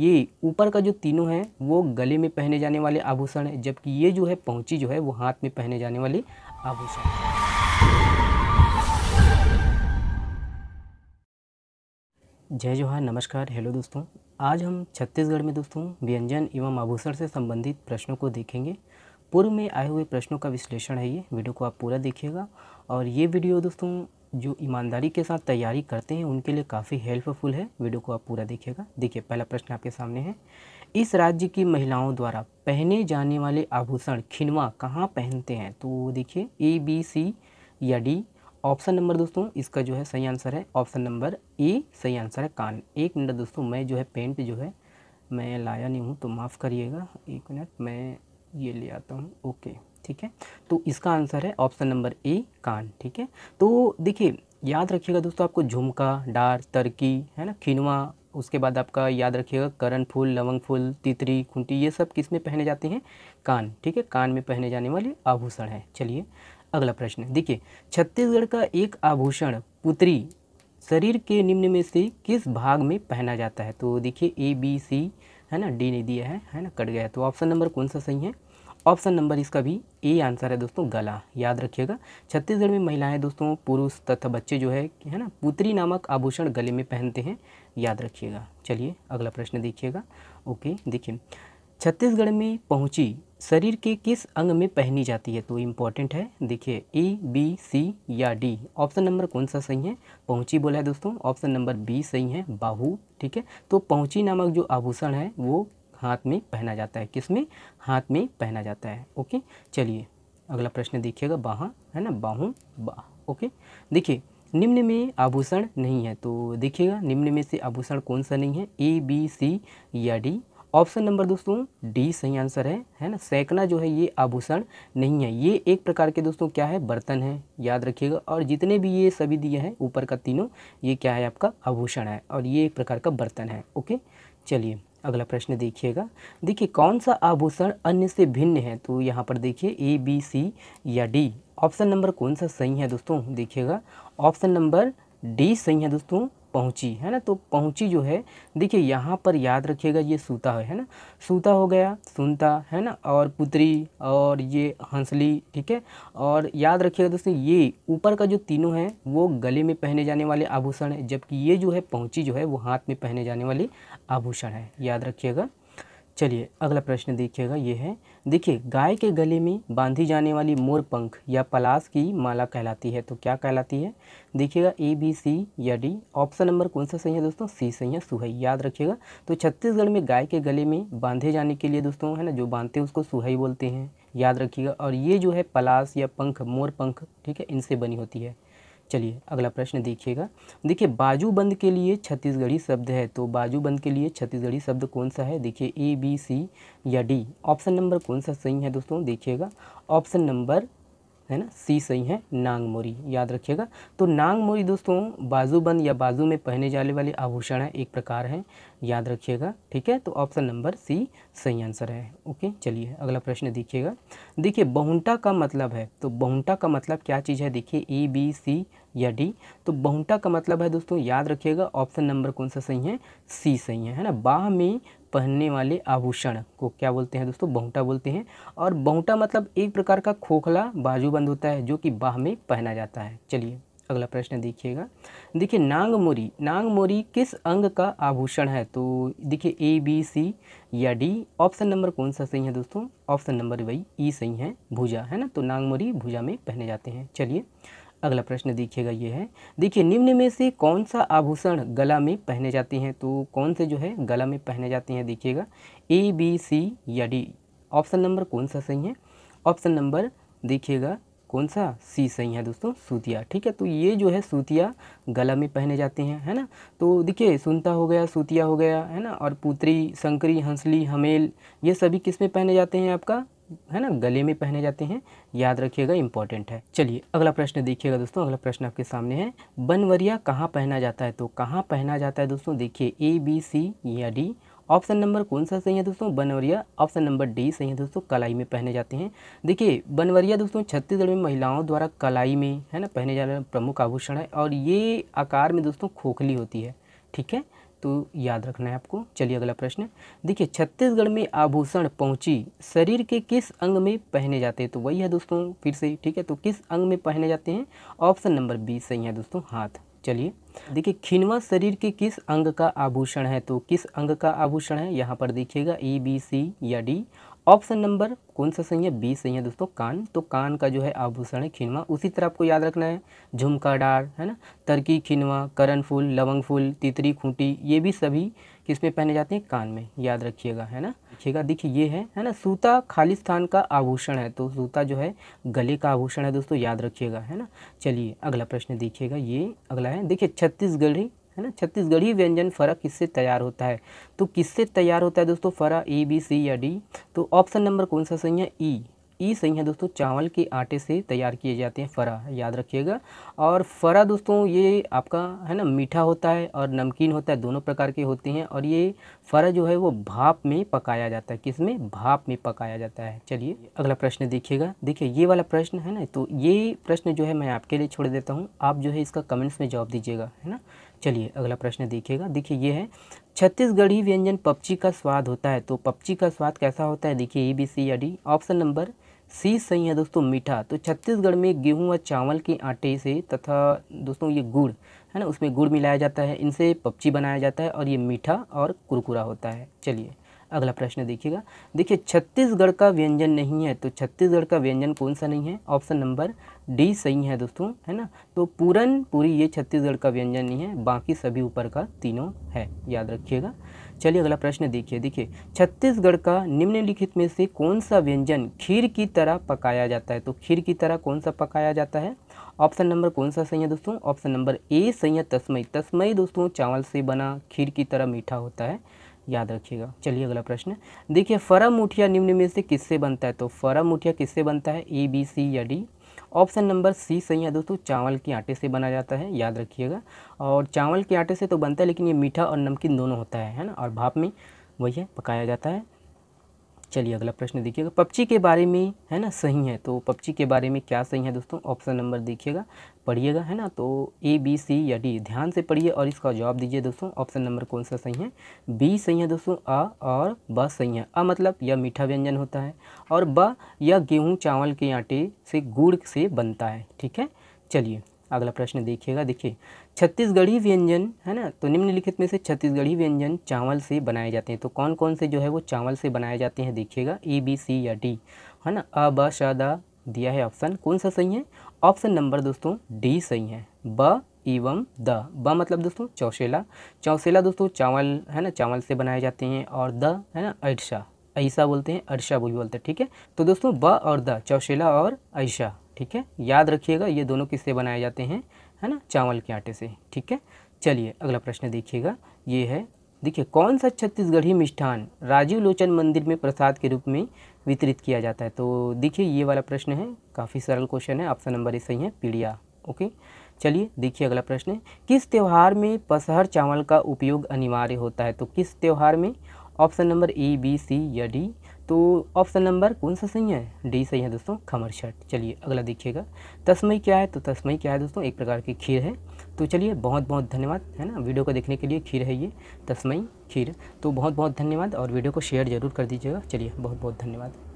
ये ऊपर का जो तीनों है वो गले में पहने जाने वाले आभूषण है जबकि ये जो है पहुंची जो है वो हाथ में पहने जाने वाले आभूषण जय जोहार नमस्कार हेलो दोस्तों आज हम छत्तीसगढ़ में दोस्तों व्यंजन एवं आभूषण से संबंधित प्रश्नों को देखेंगे पूर्व में आए हुए प्रश्नों का विश्लेषण है ये वीडियो को आप पूरा देखिएगा और ये वीडियो दोस्तों जो ईमानदारी के साथ तैयारी करते हैं उनके लिए काफ़ी हेल्पफुल है वीडियो को आप पूरा देखिएगा देखिए पहला प्रश्न आपके सामने है इस राज्य की महिलाओं द्वारा पहने जाने वाले आभूषण खिनवा कहाँ पहनते हैं तो देखिए ए बी सी या डी ऑप्शन नंबर दोस्तों इसका जो है सही आंसर है ऑप्शन नंबर ए सही आंसर है कान एक मिनट दोस्तों मैं जो है पेंट जो है मैं लाया नहीं हूँ तो माफ़ करिएगा एक मिनट मैं ये ले आता हूँ ओके ठीक है तो इसका आंसर है ऑप्शन नंबर ए कान ठीक है तो देखिए याद रखिएगा दोस्तों आपको झुमका डार तरकी है ना खिनवा उसके बाद आपका याद रखिएगा करण फूल लवंग फूल तितरी खुंटी ये सब किस में पहने जाते हैं कान ठीक है कान में पहने जाने वाले आभूषण है चलिए अगला प्रश्न देखिए छत्तीसगढ़ का एक आभूषण पुत्री शरीर के निम्न में से किस भाग में पहना जाता है तो देखिए ए बी सी है ना डी ने दिया है है ना कट गया तो ऑप्शन नंबर कौन सा सही है ऑप्शन नंबर इसका भी ए आंसर है दोस्तों गला याद रखिएगा छत्तीसगढ़ में महिलाएं दोस्तों पुरुष तथा बच्चे जो है है ना पुत्री नामक आभूषण गले में पहनते हैं याद रखिएगा चलिए अगला प्रश्न देखिएगा ओके देखिए छत्तीसगढ़ में पहुंची शरीर के किस अंग में पहनी जाती है तो इम्पॉर्टेंट है देखिए ए बी सी या डी ऑप्शन नंबर कौन सा सही है पहुंची बोला है दोस्तों ऑप्शन नंबर बी सही है बाहू ठीक है तो पहुंची नामक जो आभूषण है वो हाथ में पहना जाता है किस में हाथ में पहना जाता है ओके चलिए अगला प्रश्न देखिएगा बाहा है ना बाहू बाह ओके देखिए निम्न में आभूषण नहीं है तो देखिएगा निम्न में से आभूषण कौन सा नहीं है ए बी सी या डी ऑप्शन नंबर दोस्तों डी सही आंसर है है ना सैकना जो है ये आभूषण नहीं है ये एक प्रकार के दोस्तों क्या है बर्तन है याद रखिएगा और जितने भी ये सभी दिए हैं ऊपर का तीनों ये क्या है आपका आभूषण है और ये एक प्रकार का बर्तन है ओके चलिए अगला प्रश्न देखिएगा देखिए कौन सा आभूषण अन्य से भिन्न है तो यहाँ पर देखिए ए बी सी या डी ऑप्शन नंबर कौन सा सही है दोस्तों देखिएगा ऑप्शन नंबर डी सही है दोस्तों पहुँची है ना तो पहुँची जो है देखिए यहाँ पर याद रखिएगा ये सूता है है ना सूता हो गया सुनता है ना और पुत्री और ये हंसली ठीक है और याद रखिएगा दोस्तों ये ऊपर का जो तीनों हैं वो गले में पहने जाने वाले आभूषण है जबकि ये जो है पहुँची जो है वो हाथ में पहने जाने वाली आभूषण है याद रखिएगा चलिए अगला प्रश्न देखिएगा ये है देखिए गाय के गले में बांधी जाने वाली मोर पंख या पलाश की माला कहलाती है तो क्या कहलाती है देखिएगा ए बी सी या डी ऑप्शन नंबर कौन सा सही है दोस्तों सी सही है सुहाई याद रखिएगा तो छत्तीसगढ़ में गाय के गले में बांधे जाने के लिए दोस्तों है ना जो बांधते हैं उसको सुहाई बोलते हैं याद रखिएगा और ये जो है पलाश या पंख मोर पंख ठीक है इनसे बनी होती है चलिए अगला प्रश्न देखिएगा देखिए बाजूबंद के लिए छत्तीसगढ़ी शब्द है तो बाजूबंद के लिए छत्तीसगढ़ी शब्द कौन सा है देखिए ए बी सी या डी ऑप्शन नंबर कौन सा सही है दोस्तों देखिएगा ऑप्शन नंबर है ना सी सही है नांगमोरी याद रखिएगा तो नांगमोरी दोस्तों बाजूबंद या बाजू में पहने जाने वाले आभूषण है एक प्रकार है याद रखिएगा ठीक है तो ऑप्शन नंबर सी सही आंसर है ओके चलिए अगला प्रश्न देखिएगा देखिए बहुंटा का मतलब है तो बहुंटा का मतलब क्या चीज़ है देखिए ए बी सी या डी तो बहुंटा का मतलब है दोस्तों याद रखिएगा ऑप्शन नंबर कौन सा सही है सी सही है है ना बाह में पहनने वाले आभूषण को क्या बोलते हैं दोस्तों बहुटा बोलते हैं और बहुटा मतलब एक प्रकार का खोखला बाजूबंद होता है जो कि बाह में पहना जाता है चलिए अगला प्रश्न देखिएगा देखिए नांगमोरी नांगमोरी किस अंग का आभूषण है तो देखिए ए बी सी या डी ऑप्शन नंबर कौन सा सही है दोस्तों ऑप्शन नंबर वही ई e सही है भुजा है ना तो नांगमोरी भुजा में पहने जाते हैं चलिए अगला प्रश्न देखिएगा ये है देखिए निम्न में से कौन सा आभूषण गला में पहने जाते हैं तो कौन से जो है गला में पहने जाते हैं देखिएगा ए बी सी या डी ऑप्शन नंबर कौन सा सही है ऑप्शन नंबर देखिएगा कौन सा सी सही है दोस्तों सूतिया ठीक है तो ये जो है सूतिया गला में पहने जाते हैं है ना तो देखिए सुनता हो गया सूतिया हो गया है ना और पुत्री संकरी हंसली हमेल ये सभी किस में पहने जाते हैं आपका है ना गले में पहने जाते हैं याद रखिएगा इंपॉर्टेंट है चलिए अगला प्रश्न देखिएगा दोस्तों अगला प्रश्न आपके सामने है बनवरिया कहाँ पहना जाता है तो कहाँ पहना जाता है दोस्तों देखिए ए बी सी या डी ऑप्शन नंबर कौन सा सही है दोस्तों बनवरिया ऑप्शन नंबर डी सही है दोस्तों कलाई में पहने जाते हैं देखिए बनवरिया दोस्तों छत्तीसगढ़ में महिलाओं द्वारा कलाई में है ना पहने जाने वाला प्रमुख आभूषण है और ये आकार में दोस्तों खोखली होती है ठीक है तो याद रखना है आपको चलिए अगला प्रश्न देखिए छत्तीसगढ़ में आभूषण पहुंची शरीर के किस अंग में पहने जाते हैं तो वही है दोस्तों फिर से ठीक है तो किस अंग में पहने जाते हैं ऑप्शन नंबर बी सही है दोस्तों हाथ चलिए देखिए खिनवा शरीर के किस अंग का आभूषण है तो किस अंग का आभूषण है यहाँ पर देखिएगा ए बी सी या डी ऑप्शन नंबर कौन सा सही है बी सही है दोस्तों कान तो कान का जो है आभूषण है खिनवा उसी तरह आपको याद रखना है झुमका डार है ना तरकी खिनवा करण फूल लवंग फूल तितरी खूंटी ये भी सभी किस पे पहने जाते हैं कान में याद रखिएगा है ना देखिएगा देखिए ये है है ना सूता खालिस्तान का आभूषण है तो सूता जो है गले का आभूषण है दोस्तों याद रखिएगा है ना चलिए अगला प्रश्न देखिएगा ये अगला है देखिए छत्तीसगढ़ी है ना छत्तीसगढ़ी व्यंजन फ़रा किससे तैयार होता है तो किससे तैयार होता है दोस्तों फ़रा ए बी सी या डी तो ऑप्शन नंबर कौन सा सही है ई ई सही है दोस्तों चावल के आटे से तैयार किए जाते हैं फ़रा याद रखिएगा और फ़रा दोस्तों ये आपका है ना मीठा होता है और नमकीन होता है दोनों प्रकार के होते हैं और ये फ़रा जो है वो भाप में पकाया जाता है किस में भाप में पकाया जाता है चलिए अगला प्रश्न देखिएगा देखिए ये वाला प्रश्न है ना तो ये प्रश्न जो है मैं आपके लिए छोड़ देता हूँ आप जो है इसका कमेंट्स में जवाब दीजिएगा है ना चलिए अगला प्रश्न देखिएगा देखिए ये है छत्तीसगढ़ी व्यंजन पपची का स्वाद होता है तो पपची का स्वाद कैसा होता है देखिए ए बी सी या डी ऑप्शन नंबर सी सही है दोस्तों मीठा तो छत्तीसगढ़ में गेहूँ और चावल के आटे से तथा दोस्तों ये गुड़ है ना उसमें गुड़ मिलाया जाता है इनसे पपची बनाया जाता है और ये मीठा और कुरकुरा होता है चलिए अगला प्रश्न देखिएगा देखिए छत्तीसगढ़ का व्यंजन नहीं है तो छत्तीसगढ़ का व्यंजन कौन सा नहीं है ऑप्शन नंबर डी सही है दोस्तों है ना तो पूरन पूरी ये छत्तीसगढ़ का व्यंजन नहीं है बाकी सभी ऊपर का तीनों है याद रखिएगा चलिए अगला प्रश्न देखिए देखिए छत्तीसगढ़ का निम्नलिखित में से कौन सा व्यंजन खीर की तरह पकाया जाता है तो खीर की तरह कौन सा पकाया जाता है ऑप्शन नंबर कौन सा सही है दोस्तों ऑप्शन नंबर ए सही है तस्मई तस्मई दोस्तों चावल से बना खीर की तरह मीठा होता है याद रखिएगा चलिए अगला प्रश्न देखिए फरम मुठिया निम्न में से किससे बनता है तो फरम मुठिया किससे बनता है ए बी सी या डी ऑप्शन नंबर सी सही है दोस्तों चावल के आटे से बना जाता है याद रखिएगा और चावल के आटे से तो बनता है लेकिन ये मीठा और नमकीन दोनों होता है है ना और भाप में वही है पकाया जाता है चलिए अगला प्रश्न देखिएगा पपची के बारे में है ना सही है तो पपची के बारे में क्या सही है दोस्तों ऑप्शन नंबर देखिएगा पढ़िएगा है ना तो ए बी सी या डी ध्यान से पढ़िए और इसका जवाब दीजिए दोस्तों ऑप्शन नंबर कौन सा सही है बी सही है दोस्तों आ और ब सही है अ मतलब यह मीठा व्यंजन होता है और ब यह गेहूँ चावल के आटे से गुड़ से बनता है ठीक है चलिए अगला प्रश्न देखिएगा देखिए छत्तीसगढ़ी व्यंजन है ना तो निम्नलिखित में से छत्तीसगढ़ी व्यंजन चावल से बनाए जाते हैं तो कौन कौन से जो है वो चावल से बनाए जाते हैं देखिएगा ए बी सी या डी है ना अ ब श द दिया है ऑप्शन कौन सा सही है ऑप्शन नंबर दोस्तों डी सही है ब एवं द ब मतलब दोस्तों चौसेला चौसेला दोस्तों चावल है ना चावल से बनाए जाते हैं और द है ना अरसा ऐसा बोलते हैं अर्षा भी बोलते हैं ठीक है तो दोस्तों ब और द चौसेला और ऐसा ठीक है याद रखिएगा ये दोनों किससे बनाए जाते हैं है ना चावल के आटे से ठीक है चलिए अगला प्रश्न देखिएगा ये है देखिए कौन सा छत्तीसगढ़ी मिष्ठान राजीव लोचन मंदिर में प्रसाद के रूप में वितरित किया जाता है तो देखिए ये वाला प्रश्न है काफ़ी सरल क्वेश्चन है ऑप्शन नंबर ए सही है पीड़िया ओके चलिए देखिए अगला प्रश्न है किस त्यौहार में पसहर चावल का उपयोग अनिवार्य होता है तो किस त्यौहार में option number A B C या डी तो ऑप्शन नंबर कौन सा सही है डी सही है दोस्तों खमर शर्ट चलिए अगला देखिएगा तस्मई क्या है तो तस्मई क्या है दोस्तों एक प्रकार की खीर है तो चलिए बहुत बहुत धन्यवाद है ना वीडियो को देखने के लिए खीर है ये तस्मई खीर तो बहुत बहुत धन्यवाद और वीडियो को शेयर जरूर कर दीजिएगा चलिए बहुत बहुत धन्यवाद